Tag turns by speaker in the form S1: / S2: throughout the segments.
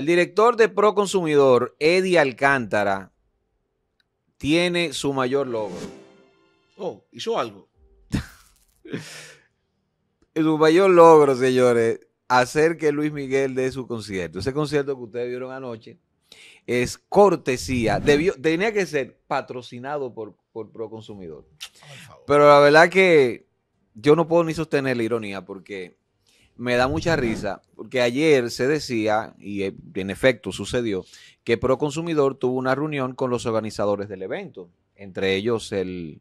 S1: El director de Proconsumidor, Eddie Alcántara, tiene su mayor logro. Oh, hizo
S2: algo.
S1: su mayor logro, señores, hacer que Luis Miguel dé su concierto. Ese concierto que ustedes vieron anoche es cortesía. Debió, tenía que ser patrocinado por, por Consumidor. Pero la verdad que yo no puedo ni sostener la ironía porque me da mucha risa, porque ayer se decía, y eh, en efecto sucedió, que Proconsumidor tuvo una reunión con los organizadores del evento, entre ellos el,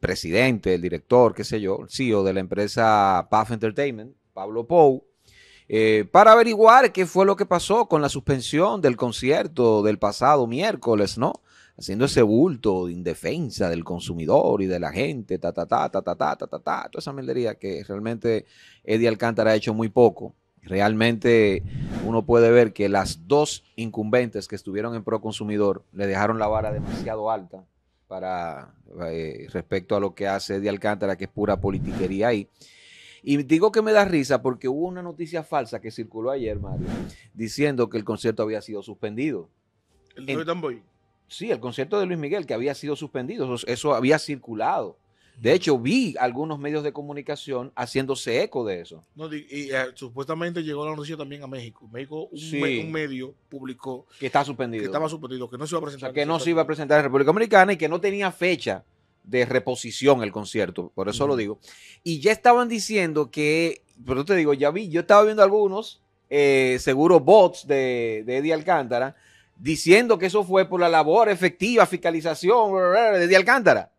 S1: presidente, el director, qué sé yo, el CEO de la empresa Puff Entertainment, Pablo Pou, eh, para averiguar qué fue lo que pasó con la suspensión del concierto del pasado miércoles, ¿no? haciendo ese bulto de indefensa del consumidor y de la gente, ta, ta, ta, ta, ta, ta, ta, ta, toda esa meldería que realmente Eddie Alcántara ha hecho muy poco. Realmente uno puede ver que las dos incumbentes que estuvieron en Pro Consumidor le dejaron la vara demasiado alta para eh, respecto a lo que hace Eddie Alcántara, que es pura politiquería ahí. Y digo que me da risa porque hubo una noticia falsa que circuló ayer, Mario, diciendo que el concierto había sido suspendido. El Sí, el concierto de Luis Miguel que había sido suspendido, eso, había circulado. De hecho, vi algunos medios de comunicación haciéndose eco de eso.
S2: No, y, eh, supuestamente llegó la noticia también a México. México, un, medio publicó
S1: que está suspendido. Que estaba
S2: suspendido, que no se iba a presentar. que no se
S1: iba a presentar en República Dominicana y que no tenía fecha de reposición el concierto. Por eso lo digo. Y ya estaban diciendo que, pero te digo, ya vi, yo estaba viendo algunos, eh, seguro bots de, de Eddie Alcántara diciendo que eso fue por la labor efectiva, fiscalización de Alcántara.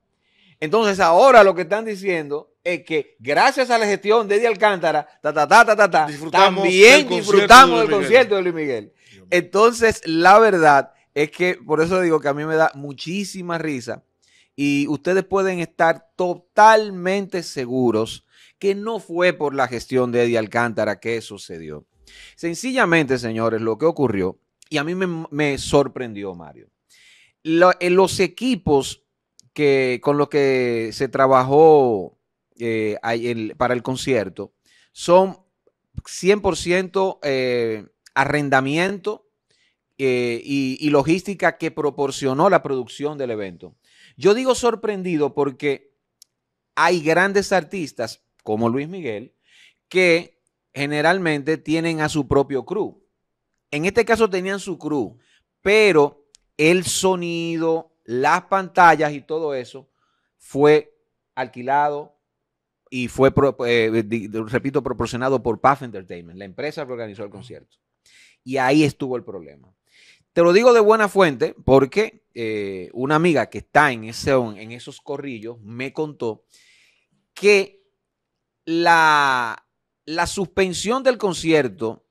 S1: Entonces ahora lo que están diciendo es que gracias a la gestión de Eddie Alcántara, ta, ta, ta, ta también disfrutamos del concierto de Luis Miguel. Entonces la verdad es que por eso digo que a mí me da muchísima risa y ustedes pueden estar totalmente seguros que no fue por la gestión de Eddie Alcántara que sucedió. Sencillamente, señores, lo que ocurrió y a mí me, sorprendió, Mario. Eh, los equipos que, con los que se trabajó eh, para el concierto son 100% eh, arrendamiento y, y logística que proporcionó la producción del evento. Yo digo sorprendido porque hay grandes artistas como Luis Miguel que generalmente tienen a su propio crew. En este caso tenían su crew, pero el sonido, las pantallas y todo eso fue alquilado y fue, eh, repito, proporcionado por Puff Entertainment, la empresa que organizó el concierto. Y ahí estuvo el problema. Te lo digo de buena fuente porque eh, una amiga que está en, ese, en esos corrillos me contó que la, la suspensión del concierto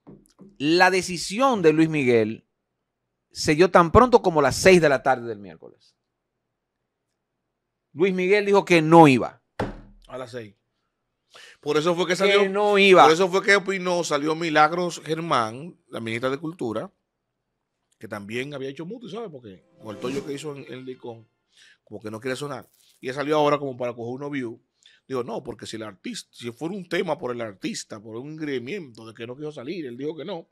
S1: la decisión de Luis Miguel se dio tan pronto como las 6 de la tarde del miércoles. Luis Miguel dijo que no iba.
S2: A las 6. Por eso fue que salió. no iba. Por eso fue que opinó, salió Milagros Germán, la ministra de Cultura, que también había hecho mucho, ¿sabes? Porque con el tollo que hizo en, el Licón, como que no quiere sonar. Y salió ahora como para coger uno view Digo, no, porque si el artista, si fuera un tema por el artista, por un ingrediente de que no quiso salir, él dijo que no,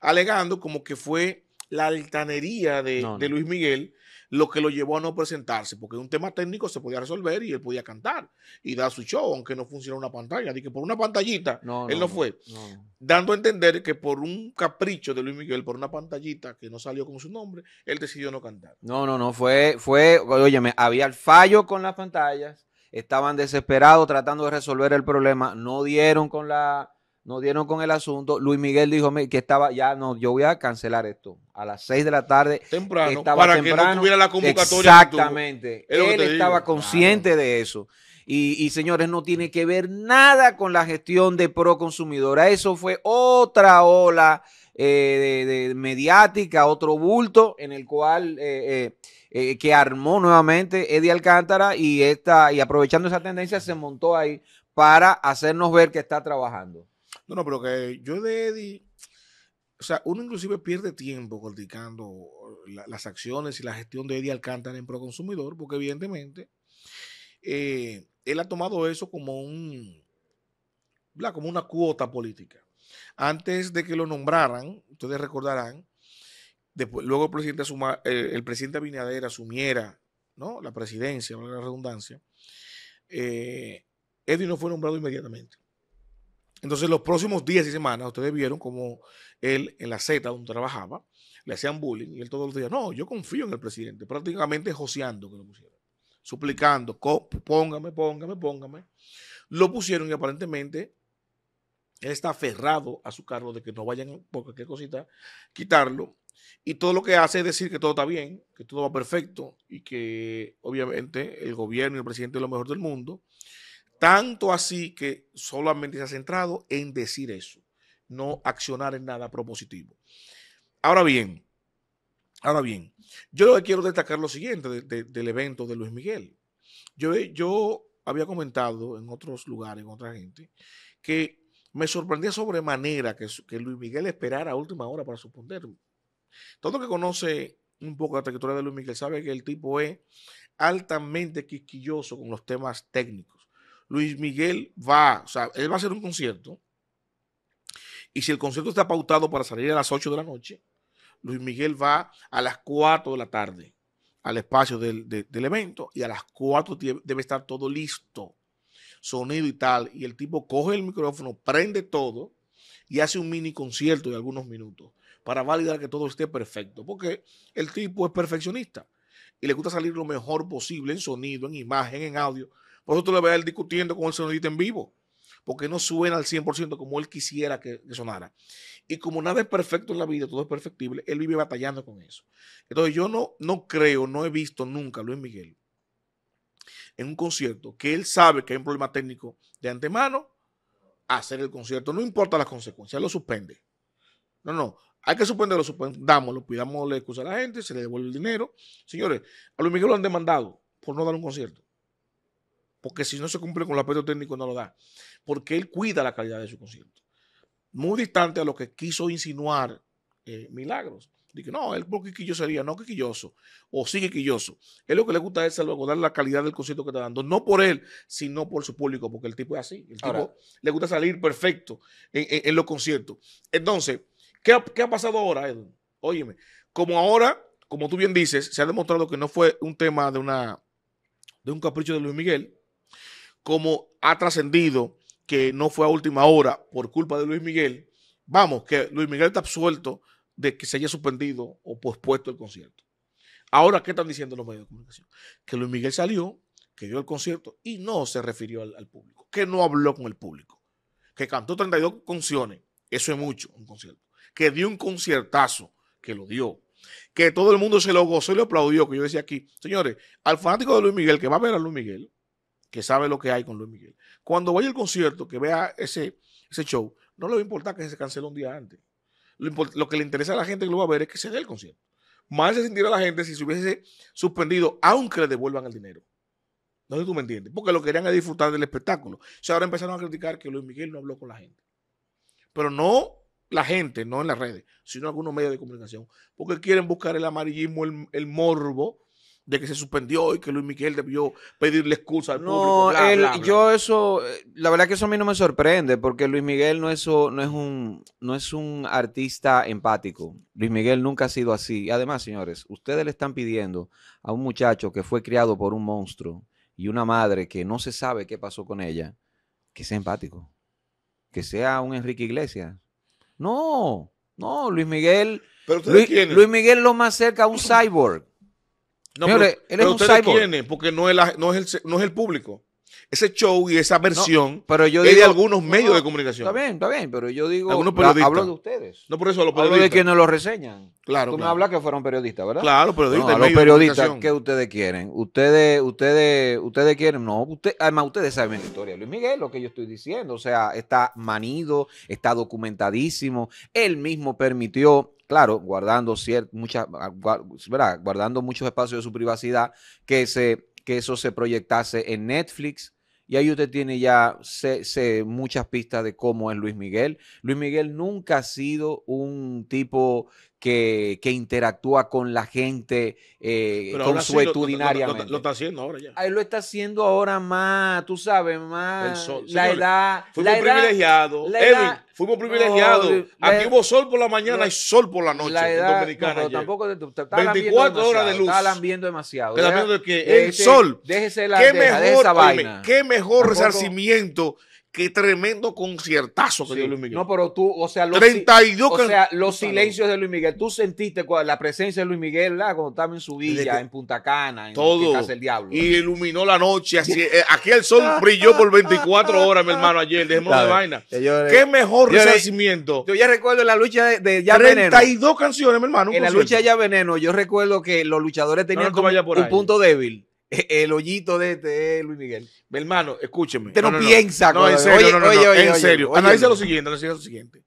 S2: alegando como que fue la altanería de, Luis Miguel lo que lo llevó a no presentarse, porque un tema técnico se podía resolver y él podía cantar y dar su show, aunque no funcionara una pantalla. Así que por una pantallita, él no, fue. Dando a entender que por un capricho de Luis Miguel, por una pantallita que no salió con su nombre, él decidió no cantar.
S1: No, no, no, fue, fue, me había el fallo
S2: con las pantallas
S1: estaban desesperados tratando de resolver el problema, no dieron con la no dieron con el asunto. Luis Miguel dijo que estaba, ya no, yo voy a cancelar esto. A las 6 de la tarde. Temprano, para que no tuviera la convocatoria. Exactamente. Él estaba consciente de eso. Y, y, señores, no tiene que ver nada con la gestión de pro consumidora. Eso fue otra ola eh, de, mediática, otro bulto en el cual eh, eh, que armó nuevamente Eddie Alcántara y, esta, y aprovechando esa tendencia se montó ahí para hacernos ver que está trabajando. No, no,
S2: pero que yo de Eddie, o sea, uno inclusive pierde tiempo criticando las acciones y la gestión de Eddie Alcántara en Proconsumidor, porque evidentemente él ha tomado eso como un, como una cuota política. Antes de que lo nombraran, ustedes recordarán, luego el presidente, asuma, Abinader asumiera ¿no? la presidencia, la redundancia, eh, Edwin no fue nombrado inmediatamente. Entonces, los próximos días y semanas, ustedes vieron como él en la Z donde trabajaba, le hacían bullying y él todos los días, no, yo confío en el presidente, prácticamente joseando que lo pusieron, suplicando, póngame, póngame, póngame. Lo pusieron y aparentemente él está aferrado a su cargo de que no vayan por cualquier cosita, quitarlo. Y todo lo que hace es decir que todo está bien, que todo va perfecto y que obviamente el gobierno y el presidente es lo mejor del mundo. Tanto así que solamente se ha centrado en decir eso, no accionar en nada propositivo. Ahora bien, ahora bien, yo lo que quiero destacar lo siguiente del evento de Luis Miguel. Yo, yo había comentado en otros lugares, en otra gente, que me sorprendía sobremanera que, Luis Miguel esperara a última hora para suponer. Todo el que conoce un poco la trayectoria de Luis Miguel sabe que el tipo es altamente quisquilloso con los temas técnicos. Luis Miguel va, o sea, él va a hacer un concierto y si el concierto está pautado para salir a las 8 de la noche, Luis Miguel va a las 4 de la tarde al espacio del, del evento y a las 4 debe estar todo listo sonido y tal, y el tipo coge el micrófono, prende todo y hace un mini concierto de algunos minutos para validar que todo esté perfecto, porque el tipo es perfeccionista y le gusta salir lo mejor posible en sonido, en imagen, en audio. Por eso tú le ves a él discutiendo con el sonidista en vivo, porque no suena al 100% como él quisiera que, sonara. Y como nada es perfecto en la vida, todo es perfectible, él vive batallando con eso. Entonces yo no, no creo, no he visto nunca, Luis Miguel, en un concierto que él sabe que hay un problema técnico de antemano, hacer el concierto, no importa las consecuencias, lo suspende. No, no, hay que suspenderlo, cuidamos, le excusa a la gente, se le devuelve el dinero. Señores, a Luis Miguel lo han demandado por no dar un concierto. Porque si no se cumple con el aspecto técnico, no lo da. Porque él cuida la calidad de su concierto. Muy distante a lo que quiso insinuar eh, Milagros no, él por sería, no quiquilloso, o sí quilloso. Es lo que le gusta es salvaguardar la calidad del concierto que está dando, no por él, sino por su público, porque el tipo es así. El tipo le gusta salir perfecto en, los conciertos. Entonces, ¿qué ha, ¿qué ha, pasado ahora, Edwin? Óyeme, como ahora, como tú bien dices, se ha demostrado que no fue un tema de una de un capricho de Luis Miguel, como ha trascendido que no fue a última hora por culpa de Luis Miguel. Vamos, que Luis Miguel está absuelto de que se haya suspendido o pospuesto el concierto. Ahora, ¿qué están diciendo los medios de comunicación? Que Luis Miguel salió, que dio el concierto y no se refirió al, público, que no habló con el público, que cantó 32 canciones, eso es mucho, un concierto, que dio un conciertazo, que lo dio, que todo el mundo se lo gozó y le aplaudió, que yo decía aquí, señores, al fanático de Luis Miguel, que va a ver a Luis Miguel, que sabe lo que hay con Luis Miguel, cuando vaya al concierto, que vea ese, ese show, no le va a importar que se canceló un día antes lo, que le interesa a la gente que lo va a ver es que se dé el concierto. más se sintiera la gente si se hubiese suspendido, aunque le devuelvan el dinero. No sé me Porque lo querían es disfrutar del espectáculo. O sea, ahora empezaron a criticar que Luis Miguel no habló con la gente. Pero no la gente, no en las redes, sino algunos medios de comunicación. Porque quieren buscar el amarillismo, el morbo de que se suspendió y que Luis Miguel debió pedirle excusa al no, público.
S1: yo eso, eh, la verdad que eso a mí no me sorprende, porque Luis Miguel no es, un, no es un artista empático. Luis Miguel nunca ha sido así. Y además, señores, ustedes le están pidiendo a un muchacho que fue criado por un monstruo y una madre que no se sabe qué pasó con ella, que sea empático, que sea un Enrique Iglesias. No, no, Luis Miguel.
S2: ¿Pero Luis, Luis Miguel
S1: lo más cerca a un cyborg.
S2: No, pero, él es Quiénes? Porque no es, la, no, es el, no es el público ese show y esa versión es de algunos medios de comunicación. Está bien, está bien, pero yo
S1: digo, algunos hablo de ustedes. No por eso, los periodistas. Hablo de quienes lo reseñan.
S2: Claro. Tú me hablas
S1: que fueron periodistas, ¿verdad? Claro, periodistas. los periodistas, ¿qué ustedes quieren? Ustedes, ustedes, ustedes quieren, no, usted, además ustedes saben la historia. Luis Miguel, lo que yo estoy diciendo, o sea, está manido, está documentadísimo. Él mismo permitió claro, guardando ciert, muchas, ah, guardando muchos espacios de su privacidad, que, se, que eso se proyectase en Netflix, y ahí usted tiene ya muchas pistas de cómo es Luis Miguel. Luis Miguel nunca ha sido un tipo que, interactúa con la gente eh, consuetudinariamente. Lo, lo, está haciendo ahora ya. Ahí lo está haciendo ahora más, tú sabes, más. Sol, la edad. Fuimos privilegiados. Edwin,
S2: fuimos privilegiados. Aquí hubo sol por la mañana y sol por la noche la en Dominicana. tampoco,
S1: te, 24 horas de luz. Están viendo demasiado. el sol. Déjese la qué mejor, Qué mejor
S2: resarcimiento qué tremendo conciertazo que dio Luis Miguel. No, pero tú, o sea, los, silencios
S1: de Luis Miguel, tú sentiste la presencia de Luis Miguel ¿la? cuando estaba en su villa, en Punta Cana, en todo. Y
S2: iluminó la noche, así, eh, aquí el sol brilló por 24 horas, mi hermano, ayer, dejemos de vaina. qué mejor yo,
S1: Yo ya recuerdo la lucha de, de Ya 32
S2: canciones, mi hermano. En la lucha
S1: de Ya Veneno, yo recuerdo que los luchadores tenían un punto débil eh, el hoyito de este Luis Miguel.
S2: hermano, escúcheme. Usted no, piensa. No, en serio, en serio. analiza lo siguiente, lo siguiente.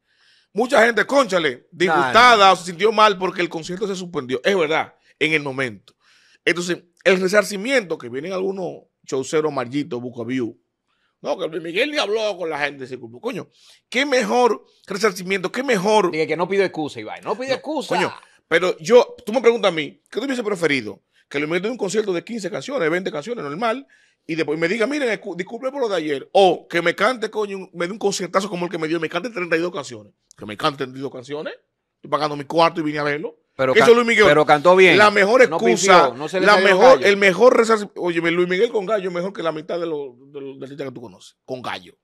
S2: Mucha gente, conchale, disgustada o se sintió mal porque el concierto se suspendió. Es verdad, en el momento. Entonces, el resarcimiento que vienen algunos showceros margitos, view. no, que Luis Miguel le habló con la gente se grupo. Coño, qué mejor resarcimiento, qué mejor. Y que no pido excusa, Iván. No pido excusa. Coño, pero yo, tú me preguntas a mí, ¿qué tú hubiese preferido? que le meten un concierto de 15 canciones, 20 canciones, normal, y después me diga, miren, disculpe por lo de ayer, o que me cante, coño, me dé un conciertazo como el que me dio, me cante 32 canciones, que me cante 32 canciones, estoy pagando mi cuarto y vine a verlo. Pero, Eso Luis Miguel. pero cantó bien. La mejor excusa, no la mejor, el mejor Oye, Luis Miguel con gallo mejor que la mitad de los de, que tú conoces, con gallo.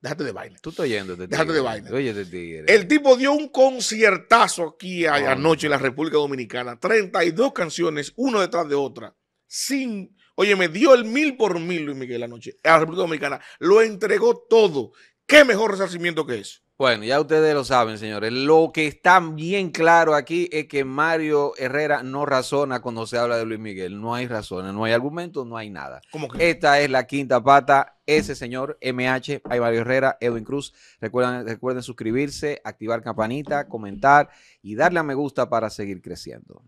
S2: Déjate de baile. Tú estás yendo. Déjate de baile. Oye, tigre. El tipo dio un conciertazo aquí anoche en la República Dominicana. 32 canciones, uno detrás de otra. Sin. Oye, me dio el mil por mil, Luis Miguel, anoche. A la República Dominicana. Lo entregó todo. ¿Qué mejor resarcimiento que eso? Bueno, ya
S1: ustedes lo saben, señores. Lo que está bien claro aquí es que Mario Herrera no razona cuando se habla de Luis Miguel. No hay razones, no hay argumentos, no hay nada. ¿Cómo Esta es la quinta pata. Ese señor MH, hay Mario Herrera, Edwin Cruz. Recuerden, recuerden suscribirse, activar campanita, comentar y darle a me gusta para seguir creciendo.